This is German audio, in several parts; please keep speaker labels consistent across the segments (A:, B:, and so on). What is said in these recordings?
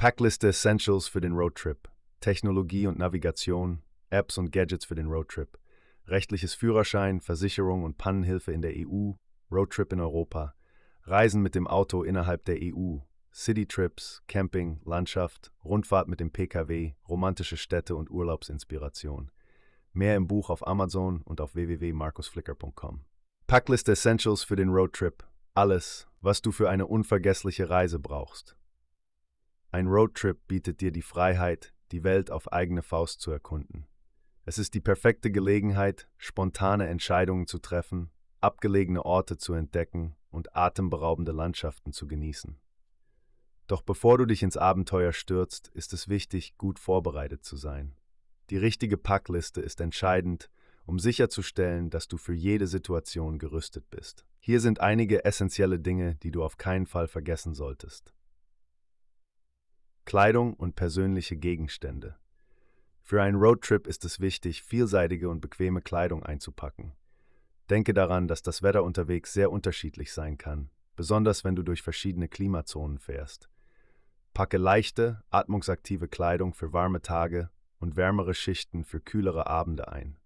A: Packliste Essentials für den Roadtrip. Technologie und Navigation, Apps und Gadgets für den Roadtrip. Rechtliches Führerschein, Versicherung und Pannenhilfe in der EU, Roadtrip in Europa. Reisen mit dem Auto innerhalb der EU, Citytrips, Camping, Landschaft, Rundfahrt mit dem PKW, romantische Städte und Urlaubsinspiration. Mehr im Buch auf Amazon und auf www.markusflicker.com. Packliste Essentials für den Roadtrip. Alles, was du für eine unvergessliche Reise brauchst. Ein Roadtrip bietet dir die Freiheit, die Welt auf eigene Faust zu erkunden. Es ist die perfekte Gelegenheit, spontane Entscheidungen zu treffen, abgelegene Orte zu entdecken und atemberaubende Landschaften zu genießen. Doch bevor du dich ins Abenteuer stürzt, ist es wichtig, gut vorbereitet zu sein. Die richtige Packliste ist entscheidend, um sicherzustellen, dass du für jede Situation gerüstet bist. Hier sind einige essentielle Dinge, die du auf keinen Fall vergessen solltest. Kleidung und persönliche Gegenstände. Für einen Roadtrip ist es wichtig, vielseitige und bequeme Kleidung einzupacken. Denke daran, dass das Wetter unterwegs sehr unterschiedlich sein kann, besonders wenn du durch verschiedene Klimazonen fährst. Packe leichte, atmungsaktive Kleidung für warme Tage und wärmere Schichten für kühlere Abende ein.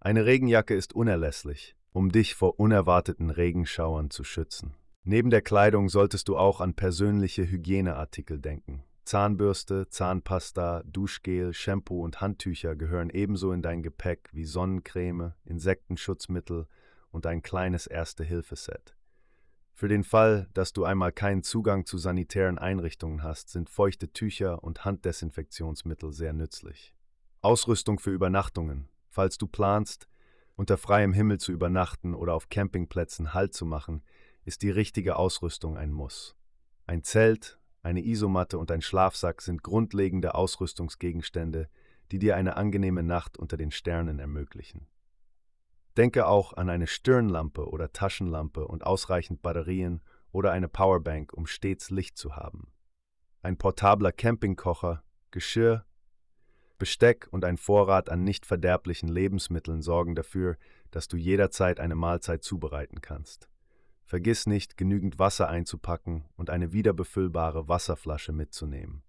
A: Eine Regenjacke ist unerlässlich, um dich vor unerwarteten Regenschauern zu schützen. Neben der Kleidung solltest du auch an persönliche Hygieneartikel denken. Zahnbürste, Zahnpasta, Duschgel, Shampoo und Handtücher gehören ebenso in dein Gepäck wie Sonnencreme, Insektenschutzmittel und ein kleines Erste-Hilfe-Set. Für den Fall, dass du einmal keinen Zugang zu sanitären Einrichtungen hast, sind feuchte Tücher und Handdesinfektionsmittel sehr nützlich. Ausrüstung für Übernachtungen. Falls du planst, unter freiem Himmel zu übernachten oder auf Campingplätzen Halt zu machen, ist die richtige Ausrüstung ein Muss. Ein Zelt, eine Isomatte und ein Schlafsack sind grundlegende Ausrüstungsgegenstände, die dir eine angenehme Nacht unter den Sternen ermöglichen. Denke auch an eine Stirnlampe oder Taschenlampe und ausreichend Batterien oder eine Powerbank, um stets Licht zu haben. Ein portabler Campingkocher, Geschirr, Besteck und ein Vorrat an nicht verderblichen Lebensmitteln sorgen dafür, dass du jederzeit eine Mahlzeit zubereiten kannst. Vergiss nicht, genügend Wasser einzupacken und eine wiederbefüllbare Wasserflasche mitzunehmen.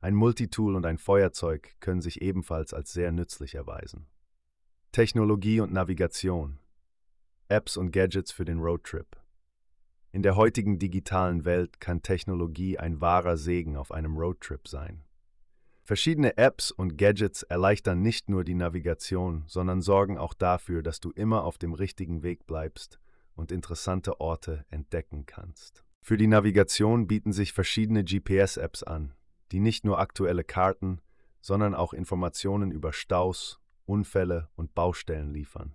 A: Ein Multitool und ein Feuerzeug können sich ebenfalls als sehr nützlich erweisen. Technologie und Navigation. Apps und Gadgets für den Roadtrip. In der heutigen digitalen Welt kann Technologie ein wahrer Segen auf einem Roadtrip sein. Verschiedene Apps und Gadgets erleichtern nicht nur die Navigation, sondern sorgen auch dafür, dass du immer auf dem richtigen Weg bleibst und interessante Orte entdecken kannst. Für die Navigation bieten sich verschiedene GPS-Apps an, die nicht nur aktuelle Karten, sondern auch Informationen über Staus, Unfälle und Baustellen liefern.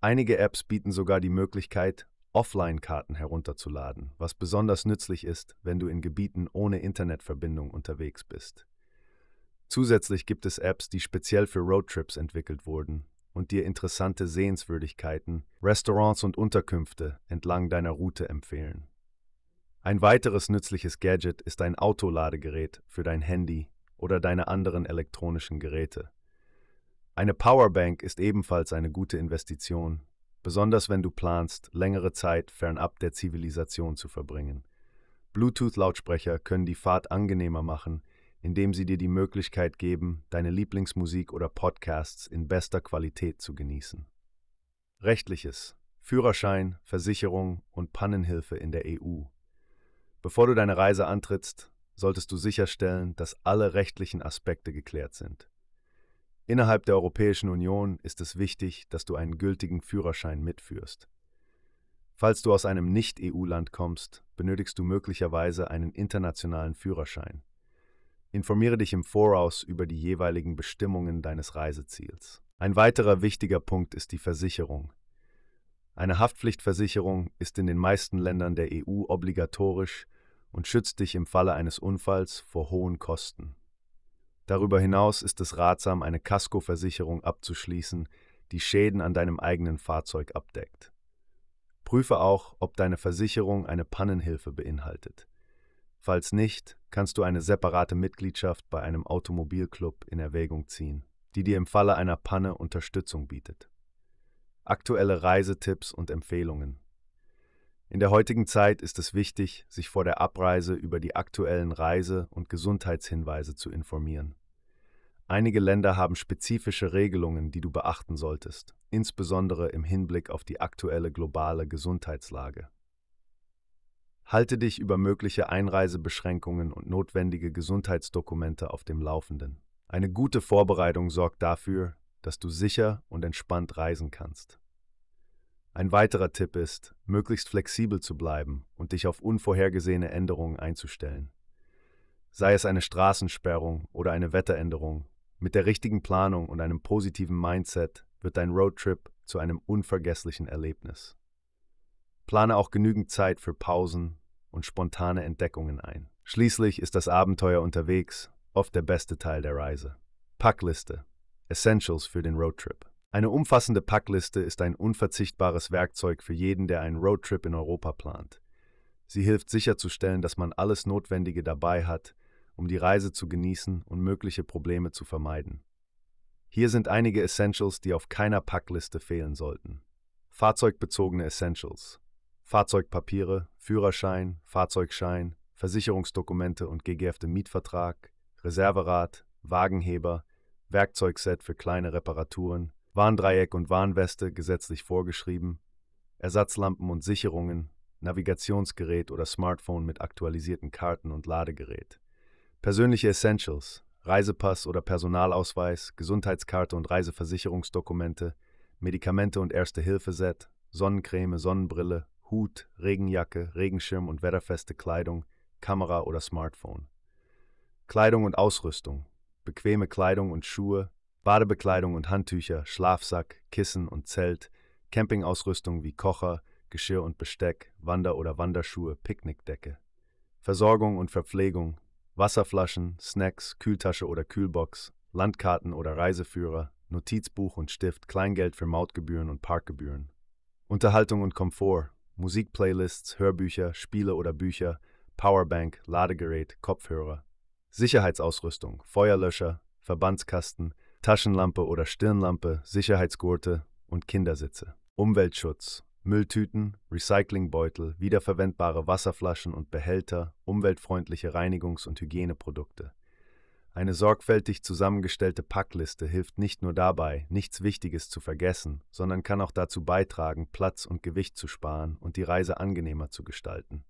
A: Einige Apps bieten sogar die Möglichkeit, Offline-Karten herunterzuladen, was besonders nützlich ist, wenn du in Gebieten ohne Internetverbindung unterwegs bist. Zusätzlich gibt es Apps, die speziell für Roadtrips entwickelt wurden, und dir interessante Sehenswürdigkeiten, Restaurants und Unterkünfte entlang deiner Route empfehlen. Ein weiteres nützliches Gadget ist ein Autoladegerät für dein Handy oder deine anderen elektronischen Geräte. Eine Powerbank ist ebenfalls eine gute Investition, besonders wenn du planst, längere Zeit fernab der Zivilisation zu verbringen. Bluetooth-Lautsprecher können die Fahrt angenehmer machen, indem sie dir die Möglichkeit geben, deine Lieblingsmusik oder Podcasts in bester Qualität zu genießen. Rechtliches Führerschein, Versicherung und Pannenhilfe in der EU. Bevor du deine Reise antrittst, solltest du sicherstellen, dass alle rechtlichen Aspekte geklärt sind. Innerhalb der Europäischen Union ist es wichtig, dass du einen gültigen Führerschein mitführst. Falls du aus einem Nicht-EU-Land kommst, benötigst du möglicherweise einen internationalen Führerschein. Informiere dich im Voraus über die jeweiligen Bestimmungen deines Reiseziels. Ein weiterer wichtiger Punkt ist die Versicherung. Eine Haftpflichtversicherung ist in den meisten Ländern der EU obligatorisch und schützt dich im Falle eines Unfalls vor hohen Kosten. Darüber hinaus ist es ratsam, eine Kaskoversicherung abzuschließen, die Schäden an deinem eigenen Fahrzeug abdeckt. Prüfe auch, ob deine Versicherung eine Pannenhilfe beinhaltet. Falls nicht, kannst du eine separate Mitgliedschaft bei einem Automobilclub in Erwägung ziehen, die dir im Falle einer Panne Unterstützung bietet. Aktuelle Reisetipps und Empfehlungen. In der heutigen Zeit ist es wichtig, sich vor der Abreise über die aktuellen Reise- und Gesundheitshinweise zu informieren. Einige Länder haben spezifische Regelungen, die du beachten solltest, insbesondere im Hinblick auf die aktuelle globale Gesundheitslage. Halte dich über mögliche Einreisebeschränkungen und notwendige Gesundheitsdokumente auf dem Laufenden. Eine gute Vorbereitung sorgt dafür, dass du sicher und entspannt reisen kannst. Ein weiterer Tipp ist, möglichst flexibel zu bleiben und dich auf unvorhergesehene Änderungen einzustellen. Sei es eine Straßensperrung oder eine Wetteränderung, mit der richtigen Planung und einem positiven Mindset wird dein Roadtrip zu einem unvergesslichen Erlebnis. Plane auch genügend Zeit für Pausen, und spontane Entdeckungen ein. Schließlich ist das Abenteuer unterwegs oft der beste Teil der Reise. Packliste Essentials für den Roadtrip. Eine umfassende Packliste ist ein unverzichtbares Werkzeug für jeden, der einen Roadtrip in Europa plant. Sie hilft sicherzustellen, dass man alles Notwendige dabei hat, um die Reise zu genießen und mögliche Probleme zu vermeiden. Hier sind einige Essentials, die auf keiner Packliste fehlen sollten. Fahrzeugbezogene Essentials. Fahrzeugpapiere, Führerschein, Fahrzeugschein, Versicherungsdokumente und gegehefte Mietvertrag, Reserverad, Wagenheber, Werkzeugset für kleine Reparaturen, Warndreieck und Warnweste gesetzlich vorgeschrieben, Ersatzlampen und Sicherungen, Navigationsgerät oder Smartphone mit aktualisierten Karten und Ladegerät. Persönliche Essentials, Reisepass oder Personalausweis, Gesundheitskarte und Reiseversicherungsdokumente, Medikamente und Erste-Hilfe-Set, Sonnencreme, Sonnenbrille, Hut, Regenjacke, Regenschirm und wetterfeste Kleidung, Kamera oder Smartphone. Kleidung und Ausrüstung, bequeme Kleidung und Schuhe, Badebekleidung und Handtücher, Schlafsack, Kissen und Zelt, Campingausrüstung wie Kocher, Geschirr und Besteck, Wander- oder Wanderschuhe, Picknickdecke. Versorgung und Verpflegung, Wasserflaschen, Snacks, Kühltasche oder Kühlbox, Landkarten oder Reiseführer, Notizbuch und Stift, Kleingeld für Mautgebühren und Parkgebühren. Unterhaltung und Komfort, Musikplaylists, Hörbücher, Spiele oder Bücher, Powerbank, Ladegerät, Kopfhörer. Sicherheitsausrüstung, Feuerlöscher, Verbandskasten, Taschenlampe oder Stirnlampe, Sicherheitsgurte und Kindersitze. Umweltschutz, Mülltüten, Recyclingbeutel, wiederverwendbare Wasserflaschen und Behälter, umweltfreundliche Reinigungs- und Hygieneprodukte. Eine sorgfältig zusammengestellte Packliste hilft nicht nur dabei, nichts Wichtiges zu vergessen, sondern kann auch dazu beitragen, Platz und Gewicht zu sparen und die Reise angenehmer zu gestalten.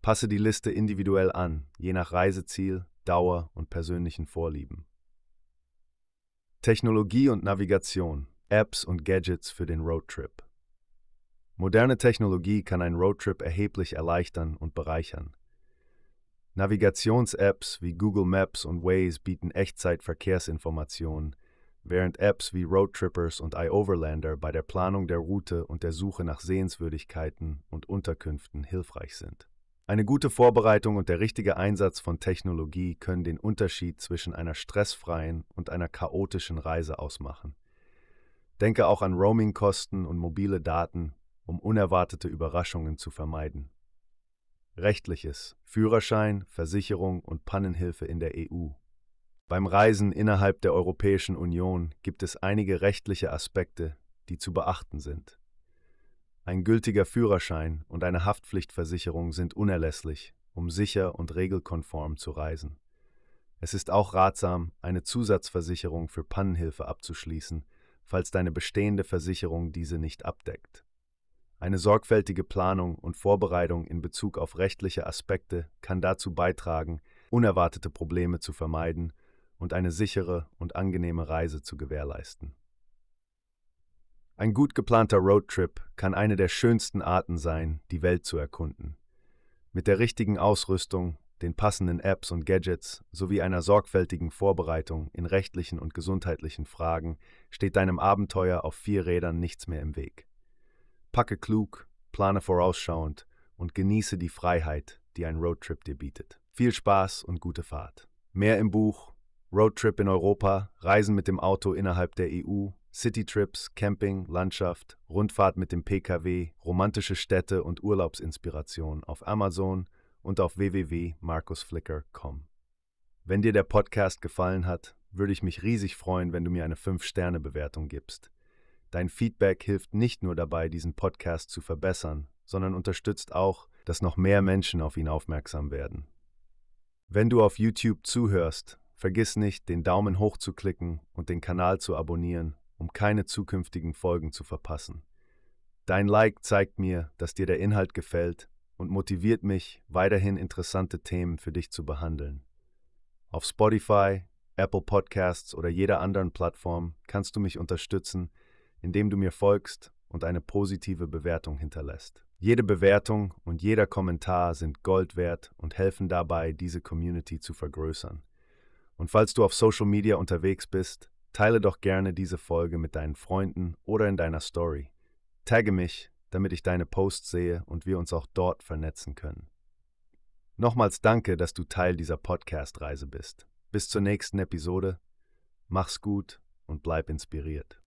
A: Passe die Liste individuell an, je nach Reiseziel, Dauer und persönlichen Vorlieben. Technologie und Navigation, Apps und Gadgets für den Roadtrip. Moderne Technologie kann einen Roadtrip erheblich erleichtern und bereichern. Navigations-Apps wie Google Maps und Waze bieten Echtzeit-Verkehrsinformationen, während Apps wie Roadtrippers und iOverlander bei der Planung der Route und der Suche nach Sehenswürdigkeiten und Unterkünften hilfreich sind. Eine gute Vorbereitung und der richtige Einsatz von Technologie können den Unterschied zwischen einer stressfreien und einer chaotischen Reise ausmachen. Denke auch an Roaming-Kosten und mobile Daten, um unerwartete Überraschungen zu vermeiden. Rechtliches Führerschein, Versicherung und Pannenhilfe in der EU. Beim Reisen innerhalb der Europäischen Union gibt es einige rechtliche Aspekte, die zu beachten sind. Ein gültiger Führerschein und eine Haftpflichtversicherung sind unerlässlich, um sicher und regelkonform zu reisen. Es ist auch ratsam, eine Zusatzversicherung für Pannenhilfe abzuschließen, falls deine bestehende Versicherung diese nicht abdeckt. Eine sorgfältige Planung und Vorbereitung in Bezug auf rechtliche Aspekte kann dazu beitragen, unerwartete Probleme zu vermeiden und eine sichere und angenehme Reise zu gewährleisten. Ein gut geplanter Roadtrip kann eine der schönsten Arten sein, die Welt zu erkunden. Mit der richtigen Ausrüstung, den passenden Apps und Gadgets sowie einer sorgfältigen Vorbereitung in rechtlichen und gesundheitlichen Fragen steht deinem Abenteuer auf vier Rädern nichts mehr im Weg. Packe klug, plane vorausschauend und genieße die Freiheit, die ein Roadtrip dir bietet. Viel Spaß und gute Fahrt. Mehr im Buch Roadtrip in Europa, Reisen mit dem Auto innerhalb der EU, Citytrips, Camping, Landschaft, Rundfahrt mit dem PKW, romantische Städte und Urlaubsinspiration auf Amazon und auf www.markusflicker.com. Wenn dir der Podcast gefallen hat, würde ich mich riesig freuen, wenn du mir eine 5-Sterne-Bewertung gibst. Dein Feedback hilft nicht nur dabei, diesen Podcast zu verbessern, sondern unterstützt auch, dass noch mehr Menschen auf ihn aufmerksam werden. Wenn du auf YouTube zuhörst, vergiss nicht, den Daumen hoch zu klicken und den Kanal zu abonnieren, um keine zukünftigen Folgen zu verpassen. Dein Like zeigt mir, dass dir der Inhalt gefällt und motiviert mich, weiterhin interessante Themen für dich zu behandeln. Auf Spotify, Apple Podcasts oder jeder anderen Plattform kannst du mich unterstützen, indem du mir folgst und eine positive Bewertung hinterlässt. Jede Bewertung und jeder Kommentar sind Gold wert und helfen dabei, diese Community zu vergrößern. Und falls du auf Social Media unterwegs bist, teile doch gerne diese Folge mit deinen Freunden oder in deiner Story. Tagge mich, damit ich deine Posts sehe und wir uns auch dort vernetzen können. Nochmals danke, dass du Teil dieser Podcast-Reise bist. Bis zur nächsten Episode. Mach's gut und bleib inspiriert.